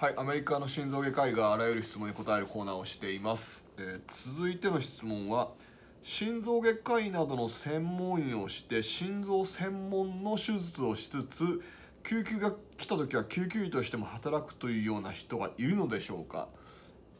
はい、アメリカの心臓外科医があらゆる質問に答えるコーナーをしています、えー、続いての質問は心臓外科医などの専門医をして心臓専門の手術をしつつ救急が来た時は救急医としても働くというような人がいるのでしょうか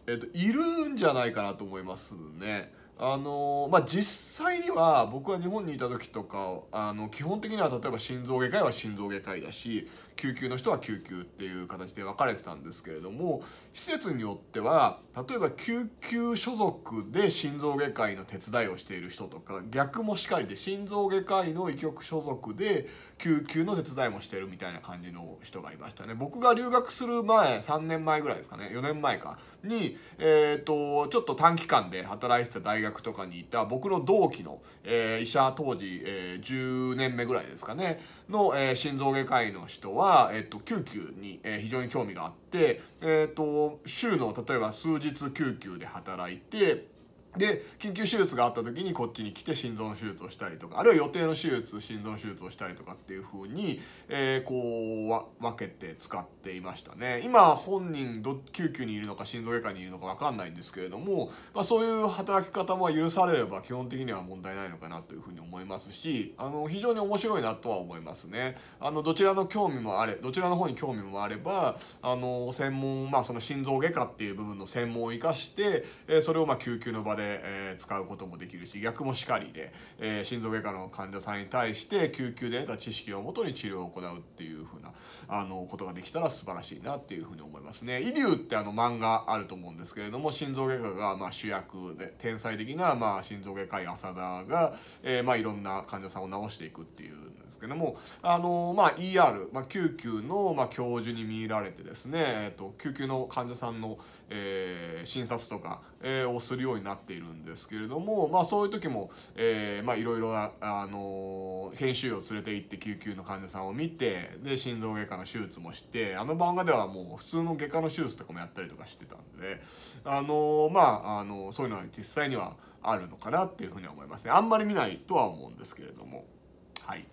えっ、ー、といるんじゃないかなと思いますねあのまあ、実際には僕は日本にいた時とかあの基本的には例えば心臓外科医は心臓外科医だし救急の人は救急っていう形で分かれてたんですけれども施設によっては例えば救急所属で心臓外科医の手伝いをしている人とか逆もしかりで心臓外科医の医局所属で救急の手伝いもしてるみたいな感じの人がいましたね僕が留学する前3年前ぐらいですかね4年前かに、えーと、ちょっと短期間で働いてた大学とかにいた僕の同期の、えー、医者当時、えー、10年目ぐらいですかねの、えー、心臓外科医の人は、えーと、救急に、えー、非常に興味があって、えーと週の例えば数日救急で働いて。で緊急手術があった時にこっちに来て心臓の手術をしたりとかあるいは予定の手術心臓の手術をしたりとかっていう風に、えー、こう分けて使っていましたね今本人ど救急にいるのか心臓外科にいるのか分かんないんですけれども、まあ、そういう働き方も許されれば基本的には問題ないのかなという風に思いますしあの非常に面白いなとは思いますねあのどちらの興味もあれどちらの方に興味もあればあの専門まあその心臓外科っていう部分の専門を生かして、えー、それをま救急の場でで、えー、使うこともできるし逆もしかりで、えー、心臓外科の患者さんに対して救急で得た知識をもとに治療を行うっていうふうなあのことができたら素晴らしいなっていうふうに思いますね。イリューってあの漫画あると思うんですけれども心臓外科がまあ主役で天才的なまあ心臓外科医浅田が、えー、まあいろんな患者さんを治していくっていうんですけどもあのまあ ER、まあ、救急のまあ教授に見入られてですね、えー、と救急の患者さんの、え診察とか、えをするようになってているんですけれども、まあ、そういう時も、えー、まあ、いろいろな、あのー、編集医を連れて行って救急の患者さんを見てで心臓外科の手術もしてあの漫画ではもう普通の外科の手術とかもやったりとかしてたんで、あのー、まあ、あのそういうのは実際にはあるのかなっていうふうには思いますねあんまり見ないとは思うんですけれどもはい。